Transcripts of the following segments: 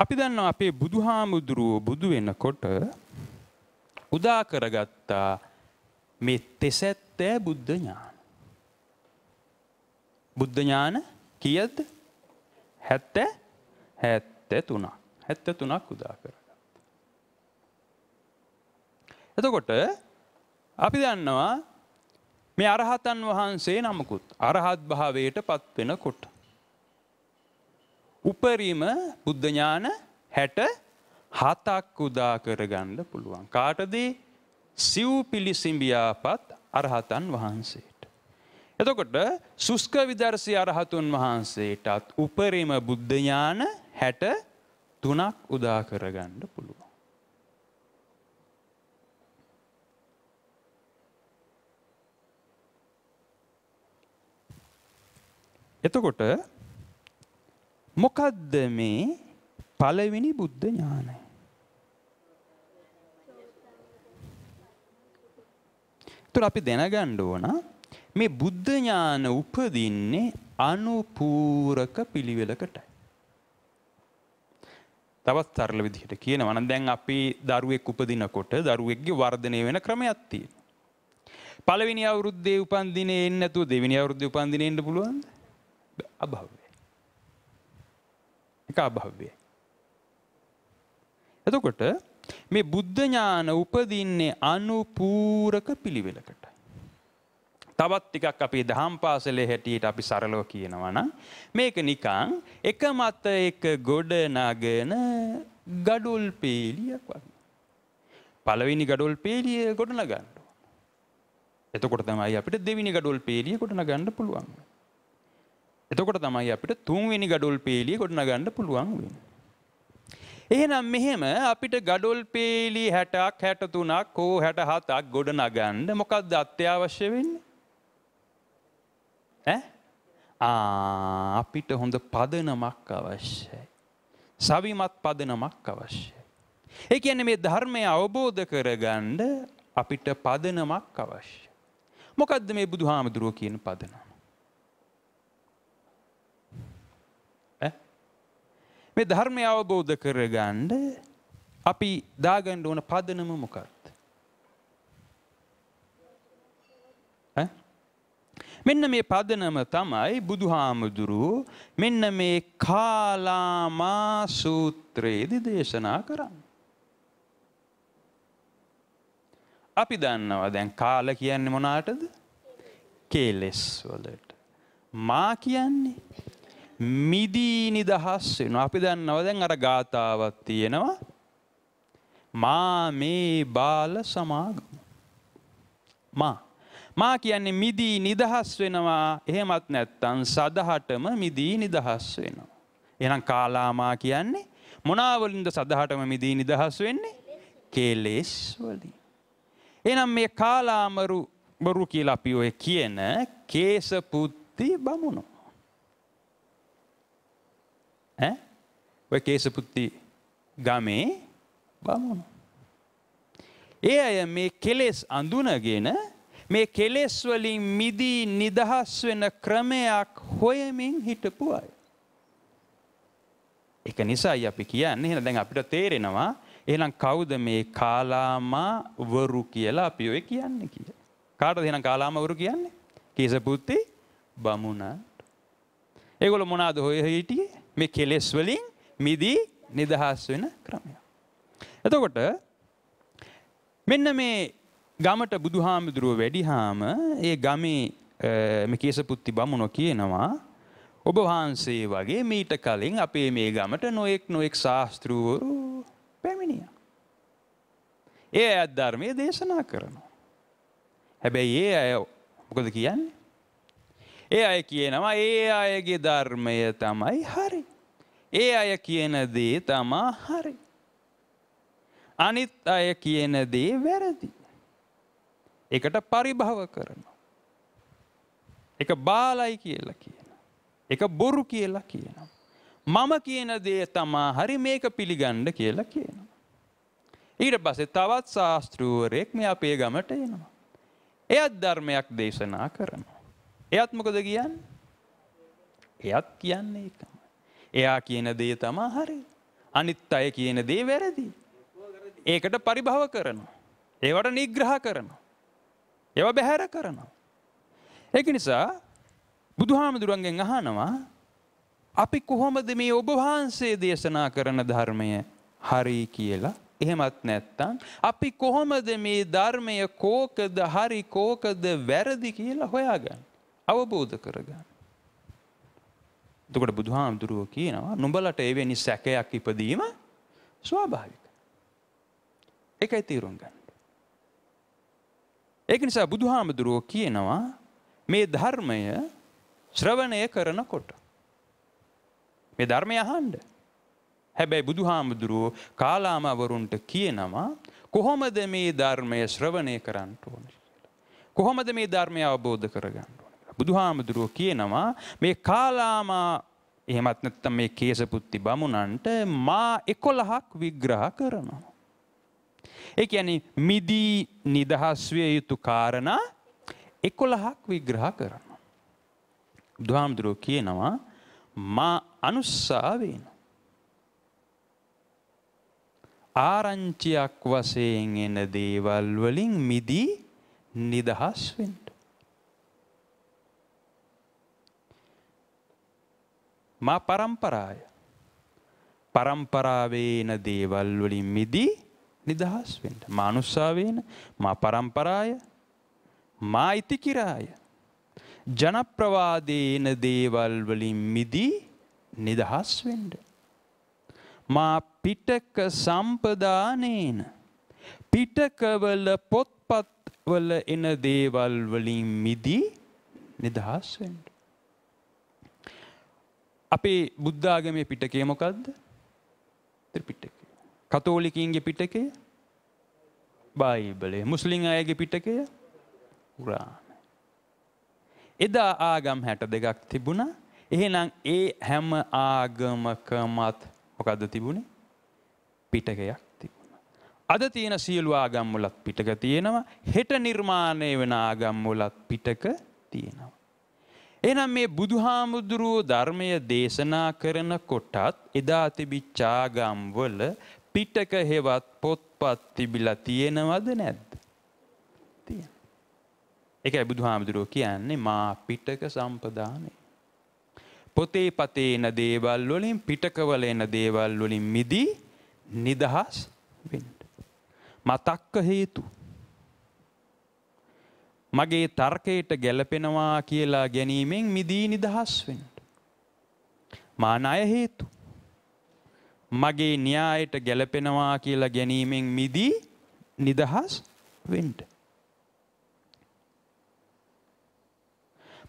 අපි දන්නවා අපේ බුදුහාමුදුරුවෝ බුදු වෙනකොට උදා කරගත්තා මේ තෙසැත්තෑ බුද්ධ ඥාන. බුද්ධ ඥාන කියද්ද හැත්ත හැත්ත තුනක් හැත්ත තුනක් උදා කරගත්ත. එතකොට අපි දන්නවා මේ අරහතන් වහන්සේ නමකුත් අරහත් භාවයට පත්වෙන කොට. උපරිම බුද්ධ ඥාන 67ක් උදා කරගන්න පුළුවන්. කාටද? සිව් පිලිසිඹියාපත් අරහතන් වහන්සේට. එතකොට සුස්ක විදර්ශී අරහතුන් වහන්සේටත් උපරිම බුද්ධ ඥාන 63ක් උදා කරගන්න පුළුවන්. එතකොට මොකද්ද මේ පළවෙනි බුද්ධ ඥානය? තුර අපි දැනගන්න ඕන මේ බුද්ධ ඥාන උපදින්නේ අනුපූරක පිළිවෙලකටයි. තවත් සරල විදිහට කියනවා නම් දැන් අපි දරුවෙක් උපදිනකොට දරුවෙක්ගේ වර්ධනය වෙන ක්‍රමයක් තියෙනවා. පළවෙනි අවුරුද්දේ උපන් දිනේ එන්නේ නැතුව දෙවෙනි අවුරුද්දේ උපන් දිනේ එන්න පුළුවන්ද? අභව්‍ය. ඒක අභව්‍යයි. එතකොට මේ බුද්ධ ඥාන උපදින්නේ අනුපූරක පිළිවෙලකට. තවත් ටිකක් අපි දහම් පාසලේ හැටියට අපි සරලව කියනවා නම් මේක නිකන් එක මත එක ගොඩ නගන gadul peeliyak වගේ. පළවෙනි gadul peeliය ගොඩ නගන්න. එතකොට තමයි අපිට දෙවෙනි gadul peeliය ගොඩ නගන්න පුළුවන්. එතකොට තමයි අපිට තුන්වෙනි ගඩොල් පේලිය ගොඩනගන්න පුළුවන් වෙන්නේ. එහෙනම් මෙහෙම අපිට ගඩොල් පේලි 60ක් 63ක් හෝ 67ක් ගොඩනගන්න මොකක්ද අත්‍යවශ්‍ය වෙන්නේ? ඈ? ආ අපිට හොඳ පදනමක් අවශ්‍යයි. සවිමත් පදනමක් අවශ්‍යයි. ඒ කියන්නේ මේ ධර්මය අවබෝධ කරගන්න අපිට පදනමක් අවශ්‍යයි. මොකද්ද මේ බුදුහාමුදුරුවෝ කියන පදනම? මේ ධර්මය අවබෝධ කරගන්න අපි දාගන්න ඕන පදනම මොකක්ද? මෙන්න මේ පදනම තමයි බුදුහාමුදුරුවෝ මෙන්න මේ කාලාමා සූත්‍රයේදී දේශනා කරන්නේ. අපි දන්නවා දැන් කාල කියන්නේ මොනාටද? කෙලෙස් වලට. මා කියන්නේ මිදී නිදහස් වෙනවා. අපි දන්නවා දැන් අර ගාතාවක් තියෙනවා. මා මේ බාල සමාගම. මා මා කියන්නේ මිදී නිදහස් වෙනවා. එහෙමත් නැත්නම් සදහටම මිදී නිදහස් වෙනවා. එහෙනම් කාලාමා කියන්නේ මොනාවලින්ද සදහටම මිදී නිදහස් වෙන්නේ? කෙලෙස් වලින්. එහෙනම් මේ කාලාමරු බරු කියලා අපි ඔය කියන කේසපුත්ති බමුණෝ ඈ ඔය කේසපුත්ති ගමේ බමුණු. ඒ අය මේ කෙලෙස් අඳුනගෙන මේ කෙලෙස් වලින් මිදී නිදහස් වෙන ක්‍රමයක් හොයමින් හිටපු අය. ඒක නිසායි අපි කියන්නේ එහෙනම් දැන් අපිට තේරෙනවා එහෙනම් කවුද මේ කාලාමා වරු කියලා අපි ඔය කියන්නේ කියලා. කාටද එහෙනම් කාලාමා වරු කියන්නේ? කීසපුත්ති බමුණට. ඒගොල්ලෝ මොනවාද හොය හිටියේ? මේ කෙලෙස් වලින් මිදී නිදහස් වෙන ක්‍රමය. එතකොට මෙන්න මේ ගමට බුදුහාමුදුරුව වැඩිහාම ඒ ගමේ මේ කේසපුත්ති බමුණෝ කියනවා ඔබ වහන්සේ වගේ මීට කලින් අපේ මේ ගමට නොඑක් නොඑක් ශාස්ත්‍රූවරු පැමිණියා. ඒ අය ධර්මයේ දේශනා කරනවා. හැබැයි ඒ අය මොකද කියන්නේ? ඒ අය කියනවා ඒ අයගේ ධර්මය තමයි හරි. ඒ අය කියන දේ තමා හරි. අනිත් අය කියන දේ වැරදි. එකට පරිභව කරනවා. එක බාලයි කියලා කියනවා. එක බොරු කියලා කියනවා. මම කියන දේ තමා හරි මේක පිළිගන්න කියලා කියනවා. ඊට පස්සේ තවත් ශාස්ත්‍රූවරයෙක් මේ අපේ ගමට එනවා. එයත් ධර්මයක් දේශනා කරනවා. එයත් මොකද කියන්න. එයත් කියන්නේ එකම. එයා කියන දේ තමා හරි. අනිත් අය කියන දේ වැරදි. ඒකට පරිභව කරනවා. ඒවට නිග්‍රහ කරනවා. ඒව බැහැර කරනවා. ඒක නිසා බුදුහාමුදුරන්ගෙන් අහනවා අපි කොහොමද මේ ඔබ වහන්සේ දේශනා කරන ධර්මය හරි කියලා එහෙමත් නැත්තම් අපි කොහොමද මේ ධර්මය කෝකද හරි කෝකද වැරදි කියලා හොයාගන්න. අවබෝධ කරගන්න. දකොට බුදුහාමුදුරුව කියනවා නුඹලට එවැනි සැකයක් ඉපදීම ස්වාභාවික. එකයි තීරුම් ගන්න. ඒක නිසා බුදුහාමුදුරුව කියනවා මේ ධර්මය ශ්‍රවණය කරනකොට. මේ ධර්මය අහන්ඩ. හැබැයි බුදුහාමුදුරුවෝ කාලාමවරුන්ට කියනවා කොහොමද මේ ධර්මය ශ්‍රවණය කරන්නට ඕන. කොහොමද මේ ධර්මය අවබෝධ කරගන්නට. බුදුහාමුදුරුව කියනවා මේ කාලාමා එහෙමත් නැත්නම් මේ කේසපුත්ති බමුණන්ට මා 11ක් විග්‍රහ කරනවා. ඒ කියන්නේ මිදී නිදහස් විය යුතු කාරණා 11ක් විග්‍රහ කරනවා. බුදුහාමුදුරුව කියනවා මා අනුස්සාවේන ආරංචියක් වශයෙන් එන දේවල් වලින් මිදී නිදහස් වෙන්න. මා පරම්පරාය. පරම්පරාවේන දේවල් වලින් මිදී නිදහස් වෙන්ට මානුස්සාාවේන මා පරම්පරාය මා ඉතිකිරාය. ජනප්‍රවාදේන දේවල් වලින් මිදී නිදහස් වෙන්ඩ. මා පිටක සම්පදානේන පිටකවල පොත්පත්වල එන දේවල් වලින් මිදී නිදහස් වෙන්ඩ. අපේ බුද්ධාගමේ පිටකේ මොකක්ද? ත්‍රිපිටකය. කතෝලිකින්ගේ පිටකය බයිබලය. මුස්ලිම් අයගේ පිටකය කුරාන. එදා ආගම් 62ක් තිබුණා. එහෙනම් ඒ හැම ආගමකමත් මොකද්ද තිබුණේ? පිටකයක් තිබුණා. අද තියෙන සියලු ආගම් වලත් පිටක තියෙනවා. හෙට නිර්මාණය වෙන ආගම් වලත් පිටක තියෙනවා. එහෙනම් මේ බුදුහාමුදුරුවෝ ධර්මය දේශනා කරන කොටත් එදා තිබිච්චාගම් වල පිටක හෙවත් පොත්පත් තිබිලා තියෙනවද නැද්ද? තියෙන. ඒකයි බුදුහාමුදුරුවෝ කියන්නේ මා පිටක සම්පදානේ. පොතේ පතේ එන දේවල් වලින් පිටකවල එන දේවල් වලින් මිදී නිදහස් වෙන්න. මතක්ක හේතු මගේ තර්කයට ගැලපෙනවා කියලා ගැනීමෙන් මිදී නිදහස් වෙන්ට. මානය හේතු. මගේ න්‍යායට ගැලපෙනවා කියලා ගැනීමෙන් මිදී නිදහස් වෙන්ට.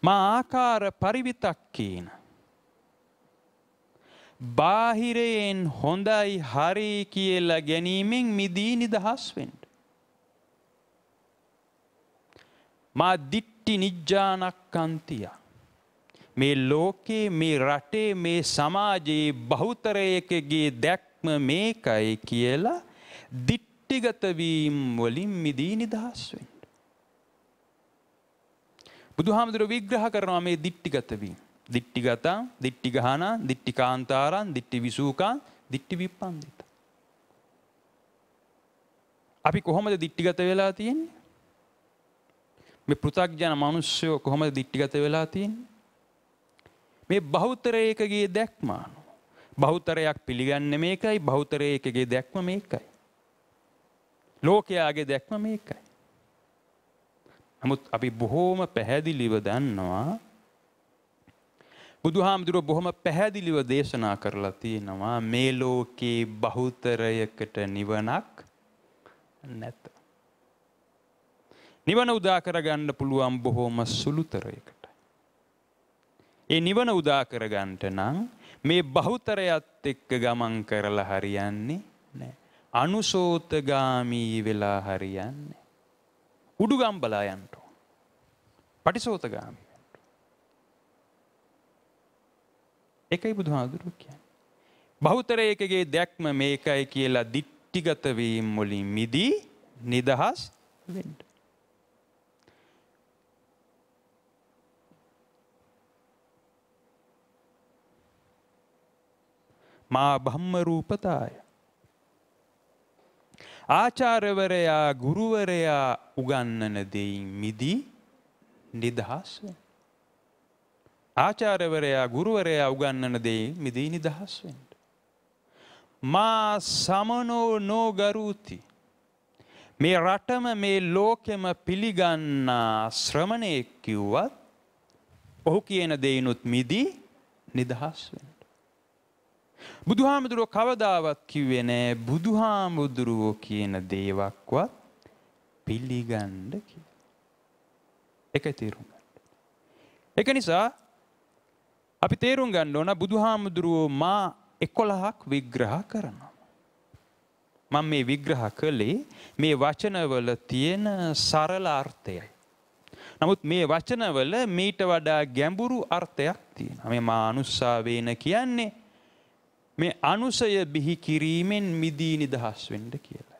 මා ආකාර පරිවිතක් කියන. බාහිරයෙන් හොඳයි හරි කියලා ගැනීමෙන් මිදී නිදහස් වෙන්ට. මා දිට්ටි නිජ්ජානක්කන්තිය. මේ ලෝකයේ මේ රටේ මේ සමාජයේ බහුතරයකගේ දැක්ම මේකයි කියලා දිට්ටිගතවීම් වලින් මිදී නිදහස්වෙන්. බුදුහාමුදුර විග්‍රහ කරනවා මේ දිට්ටිගතවීම. දිට්ටිගතා දිට්ටිගහන දිට්ටිකාන්තාරන් දිට්ටි විසූකා දිට්ටි විප්පන්දිත. අපි කොහොමද දිට්ටිගත වෙලා තියෙන්නේ මේ පෘථග්ජන මිනිස්සයෝ කොහොමද දික්ටිගත වෙලා තියෙන්නේ මේ බහුතරයකගේ දැක්ම බහුතරයක් පිළිගන්නේ මේකයි බහුතරයකගේ දැක්ම මේකයි ලෝකයාගේ දැක්ම මේකයි නමුත් අපි බොහෝම පැහැදිලිව දන්නවා බුදුහාමුදුරුව බොහොම පැහැදිලිව දේශනා කරලා තියෙනවා මේ ලෝකේ බහුතරයකට නිවනක් නැත නිවන උදා කරගන්න පුළුවන් බොහොම සුළුතරයකට. ඒ නිවන උදා කරගන්නට නම් මේ බහුතරයත් එක්ක ගමන් කරලා හරියන්නේ නෑ. අනුසෝතගාමී වෙලා හරියන්නේ. උඩුගම්බලා යන්ට. පටිසෝතගාමී. එකයි බුදුහාදුරු කියන්නේ. බහුතරයකගේ දැක්ම මේකයි කියලා දිට්ටිගතවීම් මොලින් මිදී නිදහස් වෙන්ට. මා බ්‍රහ්ම රූපතාය. ආචාර්යවරයා ගුරුවරයා උගන්නන දෙයින් මිදී නිදහස් වෙන. ආචාර්යවරයා ගුරුවරයා උගන්නන දෙයින් මිදී නිදහස් වෙන්න. මා සමනෝ නෝගරුති මේ රටම මේ ලෝකෙම පිළිගන්නා ශ්‍රමණයෙක් කිව්වත් ඔහු කියන දෙයිනුත් මිදී නිදහස් වෙන. බුදුහාමුදුරුව කවදාවත් කිව්වේ නෑ බුදුහාමුදුරුවෝ කියන දේවක්වත් පිළිගන්න කියලා. ඒක තේරුම් ගන්න. ඒක නිසා අපි තේරුම් ගන්න ඕන බුදුහාමුදුරුවෝ මා 11ක් විග්‍රහ කරනවා. මම මේ විග්‍රහ කළේ මේ වචනවල තියෙන සරල අර්ථයයි. නමුත් මේ වචනවල මීට වඩා ගැඹුරු අර්ථයක් තියෙනවා. මේ මානුස්සාවේන කියන්නේ මේ අනුසය බිහි කිරීමෙන් මිදී නිදහස් වෙන්න කියලයි.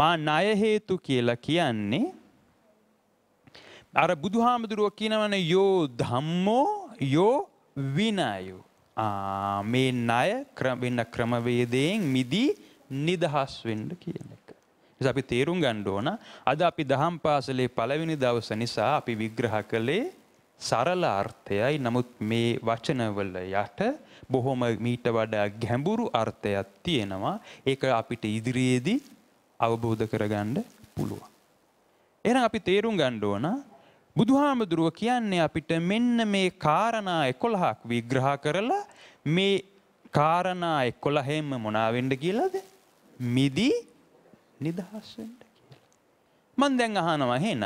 මා ණය හේතු කියලා කියන්නේ අර බුදුහාමුදුරුවෝ කියනවන යෝ ධම්මෝ යෝ විනයෝ. මේ ණය වෙන්න ක්‍රමවේදයෙන් මිදී නිදහස් වෙන්න කියන එක. නිසා අපි තේරුම් ගන්න ඕන අද අපි දහම් පාසලේ පළවෙනි දවස නිසා අපි විග්‍රහ කළේ සරල අර්ථයයි නමුත් මේ වචනවල යට බොහොම මීට වඩා ගැඹුරු අර්ථයක් තියෙනවා ඒක අපිට ඉදිරියේදී අවබෝධ කරගන්න පුළුවන්. එහෙනම් අපි තේරුම් ගන්න ඕන බුදුහාමුදුරුව කියන්නේ අපිට මෙන්න මේ කාරණා 11ක් විග්‍රහ කරලා මේ කාරණා 11ෙම මොනවා වෙන්න කියලාද? මිදි නිදහස් වෙන්න කියලා. මම දැන් අහනවා එහෙනම්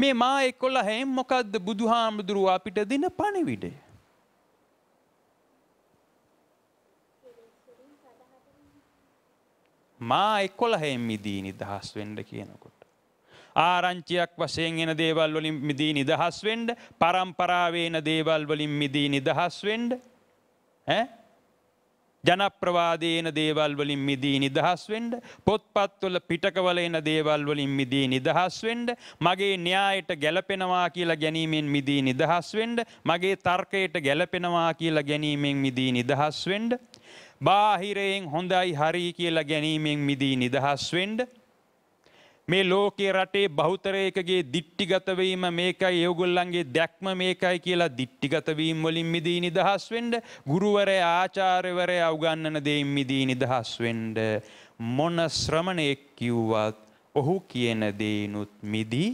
මේ මා එකොල්ල හැම් මොකක්ද බුදු හාමුදුරුව අපිට දෙන පණවිඩේ. මා එකොල හැම් මිදී නිදහස් වෙන්ඩ කියනකොට. ආරංචියක් වශයෙන් එන දේවල් වලින් මිදී නිදහස් වෙන්ඩ පරම්පරාවේන දේවල් වලින් මිදී නිදහස් වෙන්ඩ ඈ ජනප්‍රවාදයන දේවල් වලින් මිදී නිදහස් වෙන්ඩ පොත්පත්වල පිටකවල එන දේවල් වලින් මිදී නිදහස් වෙන්ඩ මගේ න්‍යායට ගැලපෙනවා කියලා ගැනීමෙන් මිදී නිදහස් වෙන්ඩ මගේ තර්කයට ගැලපෙනවා කියලා ගැනීමෙන් මිදී නිදහස් වෙන්ඩ බාහිරයෙන් හොඳයි හරි කියලා ගැනීමෙන් මිදී නිදහස් වෙන්ඩ මේ ලෝකයේ රටේ බහුතරයකගේ දිට්ටිගත වීම මේකයි ඒගොල්ලන්ගේ දැක්ම මේකයි කියලා දිට්ටිගත වීම වලින් මිදී නිදහස් වෙන්න ගුරුවරයා ආචාර්යවරයා උගන්වන දෙයින් මිදී නිදහස් වෙන්න මොන ශ්‍රමණයෙක් කිව්වත් ඔහු කියන දේනුත් මිදී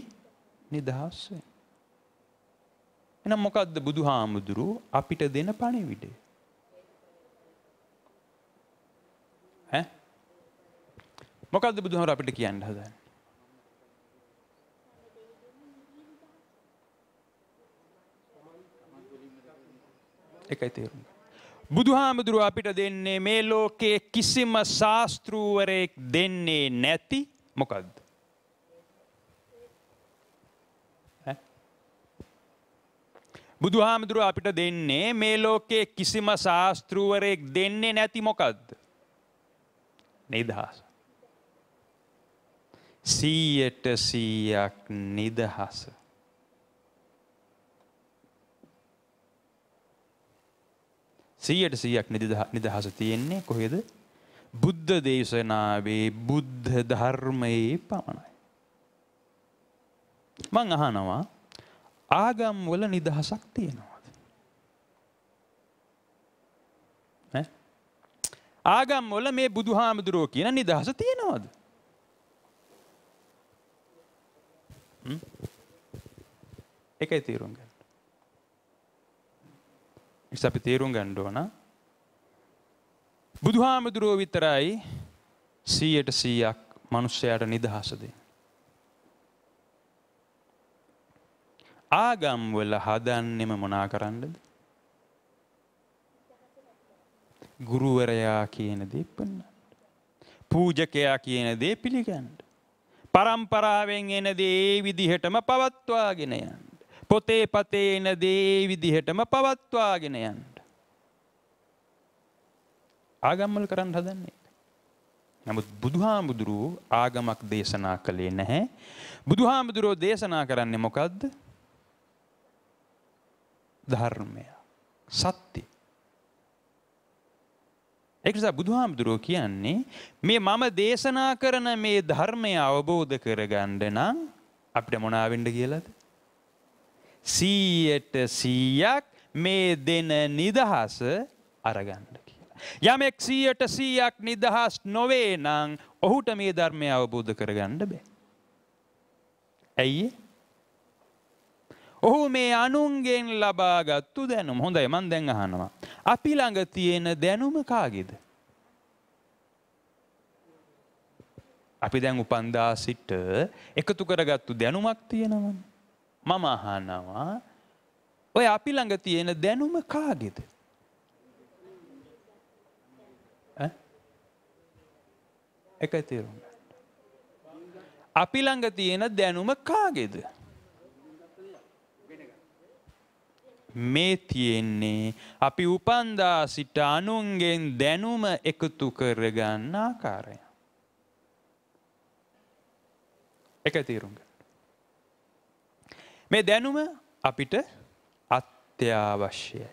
නිදහස් වෙන්න එහෙනම් මොකද්ද බුදුහාමුදුරු අපිට දෙන පණිවිඩය? ඈ? මොකද්ද බුදුහාමුදුරු අපිට කියන්න හදන්නේ? එකයි තේරුම. බුදුහාමුදුරුව අපිට දෙන්නේ මේ ලෝකයේ කිසිම ශාස්තෘුවරයෙක් දෙන්නේ නැති මොකක්ද. බුදුහාමුදුරුව අපිට දෙන්නේ මේ ලෝකයේ කිසිම ශාස්තෘුවරයෙක් දෙන්නේ නැති මොකක්ද. නිදහස. සීයට සීයක් නිදහස. 100ට 100ක් නිදහස තියෙන්නේ කොහෙද? බුද්ධ දේශනාවේ බුද්ධ ධර්මයේ පමණයි. මං අහනවා ආගම් වල නිදහසක් තියෙනවද? ඈ? ආගම් වල මේ බුදුහාමුදුරුවෝ කියන නිදහස තියෙනවද? ඒකයි තීරුම් ගන්න. මිස අපි තේරුම් ගණ්ඩ ඕන බුදුහාමුදුරුව විතරයි සීයට සීයක් මනුෂ්‍යයට නිදහසදේ. ආගම්වල හදන්නෙම මොනා කරන්නද. ගුරුවරයා කියන දේපන්න. පූජකයා කියන දේ පිළිගන්ඩ. පරම්පරාවෙන් එන දේ විදිහටම පවත්වාගෙන යන්න. පොතේ පතේ එන දේ විදිහටම පවත්වාගෙන යන්න. ආගම්වල කරන්න හදන්නේ. නමුත් බුදුහාමුදුරුවෝ ආගමක් දේශනා කළේ නැහැ. බුදුහාමුදුරුවෝ දේශනා කරන්නේ මොකද්ද? ධර්මය. සත්‍ය. ඒක නිසා බුදුහාමුදුරුවෝ කියන්නේ මේ මම දේශනා කරන මේ ධර්මය අවබෝධ කරගන්න නම් අපිට මොන ආවෙන්න කියලාද? සීයට සීයක් මේ දෙන නිදහස අරගන්න කියලා. යමෙක් සීයට සීයක් නිදහස් නොවේ නං ඔහුට මේ ධර්මය අවබෝධ කරගන්න බෑ. ඇයි? ඔහු මේ අනුන්ගෙන් ලබාගත්තු දැනුම හොඳයි මන් දැන් අහනවා. අපි ළඟ තියෙන දැනුම කාගේද? අපි දැන් උපන්දා සිට එකතු කරගත්තු දැනුමක් තියෙනවනේ. මම අහනවා ඔය අපි ළඟ තියෙන දැනුම කාගෙද? එක තේරුම් අපි ළඟ තියෙන දැනුම කාගෙද? මේ තියෙන්නේ අපි උපන්දා සිට අනුන්ගෙන් දැනුම එකතු කරගන්න ආකාරය. එක තේරුම් ගන්න. මේ දැනුම අපිට අත්‍යවශ්‍යයි.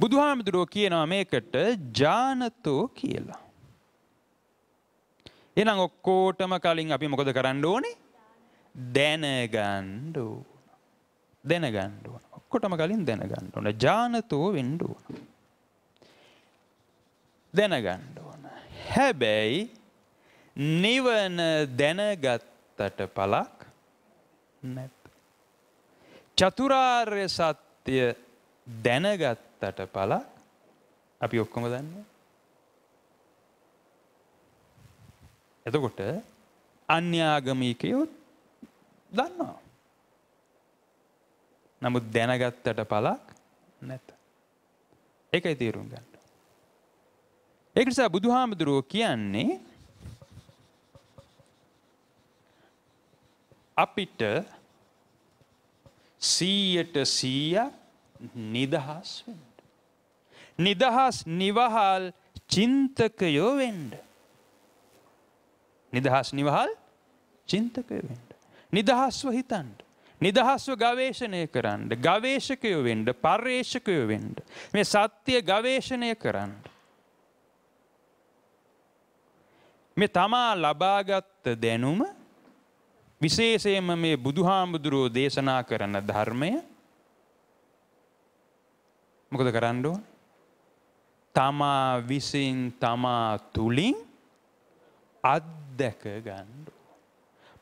බුදුහාමුදුරුවෝ කියනවා මේකට ජානතෝ කියලා. එනම් ඔක්කෝටම කලින් අපි මොකද කරන්න ඕනේ? දැනගන්න ඕන. දැනගන්න ඕන. ඔක්කොටම කලින් දැනගන්න ඕන. ජානතෝ වෙන්න ඕන. දැනගන්න ඕන. හැබැයි නිවන දැනගත්තට පළක් නැත්. චතුරාර්ය සත්‍යය දැනගත්තට පල අපි ඔක්කොම දන්න. එතකොට අන්‍යාගමීකයොත් දන්නවා. නමුත් දැනගත්තට පලක් නැත. ඒකයි තේරුම් ගන්න. ඒක නිසා බුදුහාමුදුරුවෝ කියන්නේ අපිට සීයට සීයක් නිදහස් වෙන්ට. නිදහස් නිවහල් චින්තකයෝ වෙන්ඩ. නිදහස් නිවහල් චින්තකය වෙන්ට. නිදහස්ව හිතන්ට. නිදහස්ව ගවේශණය කරන්න. ගවේශකයෝ වෙන්ඩ පර්යේෂකයෝ වෙන්ඩ. මේ සත්‍යය ගවේශණය කරන්න. මේ තමා ලබාගත්ත දැනුම විශේෂයෙන්ම මේ බුදුහාමුදුරුවෝ දේශනා කරන ධර්මය මොකද කරන්න ඕන? තමා විසින් තමා තුලින් අත්දැක ගන්න ඕන.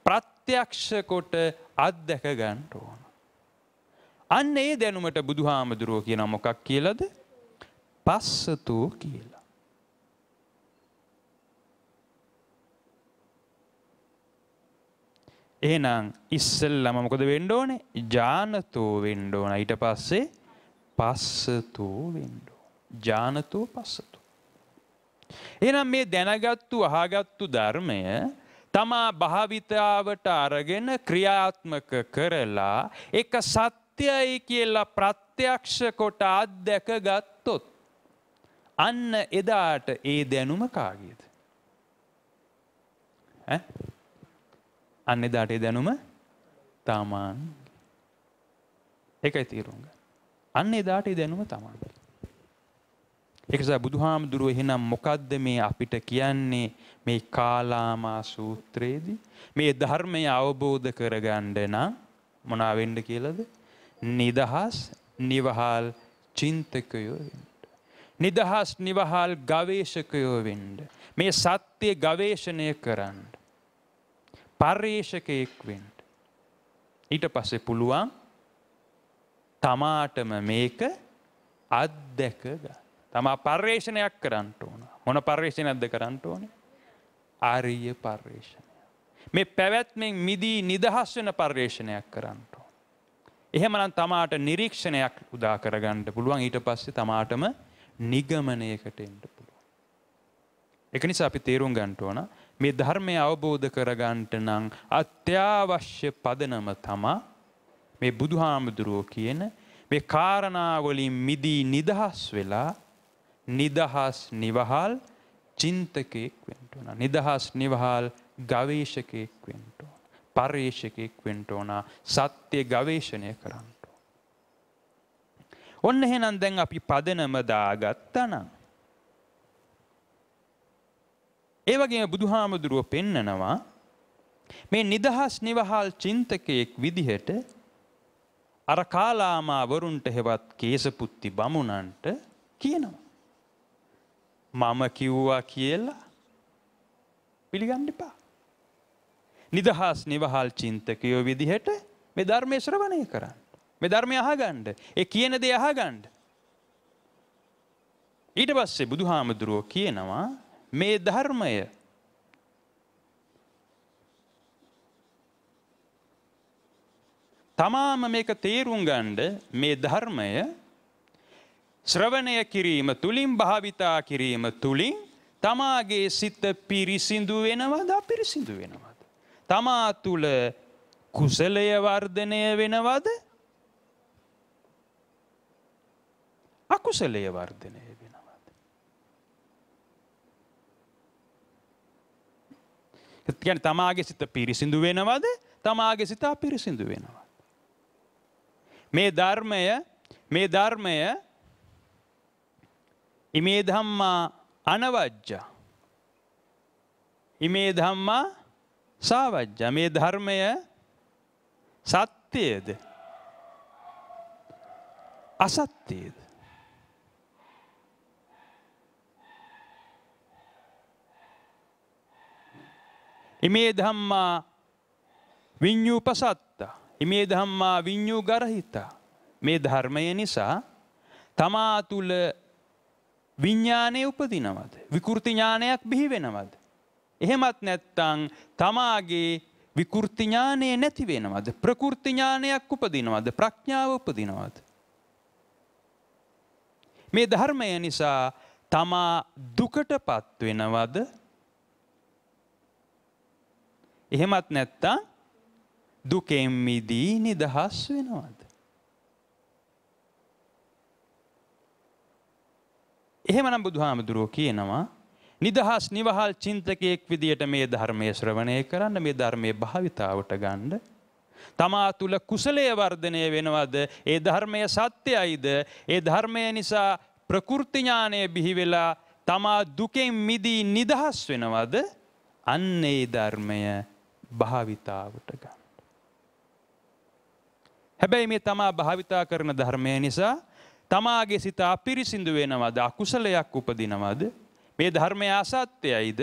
ප්‍රත්‍යක්ෂ කොට අත්දැක ගන්න ඕන. අන්න ඒ දැනුමට බුදුහාමුදුරුවෝ කියන මොකක් කියලාද? පස්සතෝ කියලා. එහෙනම් ඉස්සෙල්ලම මොකද වෙන්න ඕනේ ජානතෝ වෙන්න ඕන ඊට පස්සේ පස්සතෝ වෙන්න ජානතෝ පස්සතෝ එහෙනම් මේ දැනගත්තු අහගත්තු ධර්මය තමා භාවිතාවට අරගෙන ක්‍රියාත්මක කරලා එක සත්‍යයි කියලා ප්‍රත්‍යක්ෂ කොට අත්දැක ගත්තොත් අන්න එදාට ඒ දැනුම කාගේද ඈ අන්න එදාට ඒ දැනුම තමන්. ඒකයි තීරුම් ගන්න. අන්න එදාට ඒ දැනුම තමන්. ඒකසා බුදුහාමුදුරුව එහෙනම් මොකද්ද මේ අපිට කියන්නේ මේ කාලාමා සූත්‍රයේදී මේ ධර්මය අවබෝධ කරගන්න නම් මොනා වෙන්න කියලාද? නිදහස් නිවහල් චින්තකයෝ වෙන්න. නිදහස් නිවහල් ගවේෂකයෝ වෙන්න. මේ සත්‍ය ගවේෂණය කරන්න. පර්යේෂකයෙක් වෙන්න. ඊට පස්සේ පුළුවන් තමාටම මේක අත්දැක ගන්න. තමා පර්යේෂණයක් කරන්න ඕන. මොන පර්යේෂණයක්ද කරන්න ඕනේ? ආර්ය පර්යේෂණය. මේ පැවැත්මෙන් මිදී නිදහස් වෙන පර්යේෂණයක් කරන්න ඕන. එහෙමනම් තමාට නිරීක්ෂණයක් උදා කරගන්න පුළුවන් ඊට පස්සේ තමාටම නිගමනයකට එන්න එක නිසා අපි තේරුම් ගන්නට ඕන මේ ධර්මය අවබෝධ කරගන්නට නම් අත්‍යවශ්‍ය පදනම තමා මේ බුදුහාමුදුරුවෝ කියන මේ කාරණාවලින් මිදී නිදහස් වෙලා නිදහස් නිවහල් චින්තකයෙක් වෙන්න ඕන. නිදහස් නිවහල් ගවේෂකයෙක් වෙන්න ඕන. පර්යේෂකයෙක් වෙන්න ඕන. සත්‍ය ගවේෂණය කරන්න ඕන. ඔන්න එහෙනම් දැන් අපි පදනම දාගත්තා නම් ඒ වගේම බුදුහාමුදුරුව පෙන්නනවා මේ නිදහස් නිවහල් චින්තකයෙක් විදිහට අර කාලාමා වරුන්ට හෙවත් කේසපුත්ති බමුණන්ට කියනවා. මම කිව්වා කියලා පිළිගන්න එපා. නිදහස් නිවහල් චින්තකයෝ විදිහට මේ ධර්මය ශ්‍රවණය කරන්න. මේ ධර්මය අහගන්න. ඒ කියන දේ අහගන්න. ඊට පස්සේ බුදුහාමුදුරුවෝ කියනවා මේ ධර්මය තමාම මේක තේරුම් ගන්ඩ මේ ධර්මය ශ්‍රවණය කිරීම තුළින් භාවිතා කිරීම තුළින් තමාගේ සිත පිරිසිදු වෙනවද පිරිසිදු වෙනවද. තමා තුළ කුසලය වර්ධනය වෙනවද අකුසලය වර්ධනය ගැන තමාගේ සිත පිරිසිදු වෙනවද තමාගේ සිතා පිරිසිදු වෙනවා. මේ ධර්මය මේ ධර්මය ඉමේ ධම්මා අනවජ්ජ ඉමේ ධම්මා සාවජ්ජ මේ ධර්මය සත්‍යයද අසත්‍යයද ඉමේ ධම්මා විඤ්ඤූ පසත්තා. ඉමේ ධම්මා විඤ්ඤූ ගරහිතා. මේ ධර්මය නිසා තමා තුළ විඤ්ඥානය උපදිනවද. විකෘතිඥානයක් බිහි වෙනවද. එහෙමත් නැත්තං තමාගේ විකෘතිඥානය නැති වෙනවද. ප්‍රකෘතිඥානයක් උපදිනවද ප්‍රඥාව උපදිනවද. මේ ධර්මය නිසා තමා දුකට පත්වෙනවද එහෙමත් නැත්තම් දුකෙන් මිදී නිදහස් වෙනවද? එහෙමනම් බුදුහාමුදුරුවෝ කියනවා නිදහස් නිවහල් චින්තකයෙක් විදියට මේ ධර්මයේ ශ්‍රවණය කරන්න මේ ධර්මයේ භාවිතාවට ගන්න තමා තුළ කුසලය වර්ධනය වෙනවද ඒ ධර්මය සත්‍යයිද ඒ ධර්මය නිසා ප්‍රකෘති ඥානය බිහි වෙලා තමා දුකෙන් මිදී නිදහස් වෙනවද අන්න ඒ ධර්මය භාවිතාවට ගන්න. හැබැයි මේ තමා භාවිතා කරන ධර්මය නිසා තමාගේ සිත අපිරිසිදු වෙනවද අකුසලයක් උපදිනවද මේ ධර්මය අසත්‍යයිද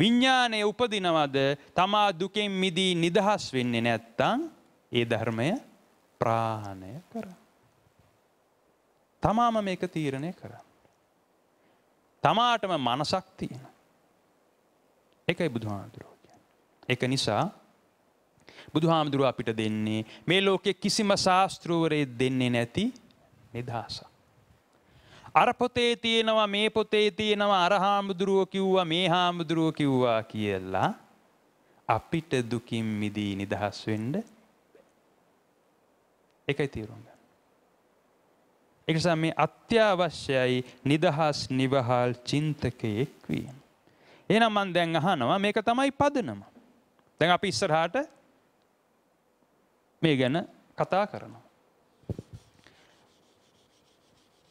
විඤ්ඥානය උපදිනවද තමා දුකෙන් මිදී නිදහස් වෙන්නේ නැත්තං ඒ ධර්මය ප්‍රාණය කර. තමාම මේක තීරණය කර. තමාටම මනසක් තියෙන. එකයි බුදුහාදුරුව. ඒක නිසා බුදුහාමුදුරුව අපිට දෙන්නේ මේ ලෝකෙ කිසිම ශාස්ත්‍රූවරයෙක් දෙන්නේ නැති නිදහසක්. අර පොතේ තියෙනවා මේ පොතේ තියෙනවා අර හාමුදුරුව කිව්වා මේ හාමුදුරුව කිව්වා කියලා අපිට දුකින් මිදී නිදහස් වෙන්න එකයි තීරුම් ගන්න. ඒ නිසා මේ අත්‍යවශ්‍යයි නිදහස් නිවහල් චින්තකයෙක් වීම. එහෙනම් මම දැන් අහනවා මේක තමයි පදනම. දැන් අපි ඉස්සරහට මේ ගැන කතා කරනවා.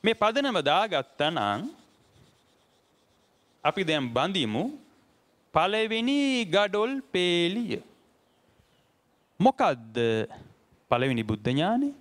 මේ පදනම දාගත්තා නම් අපි දැන් බඳිමු පළවෙනි ගඩොල් පේලිය. මොකද්ද පළවෙනි බුද්ධ ඥානේ?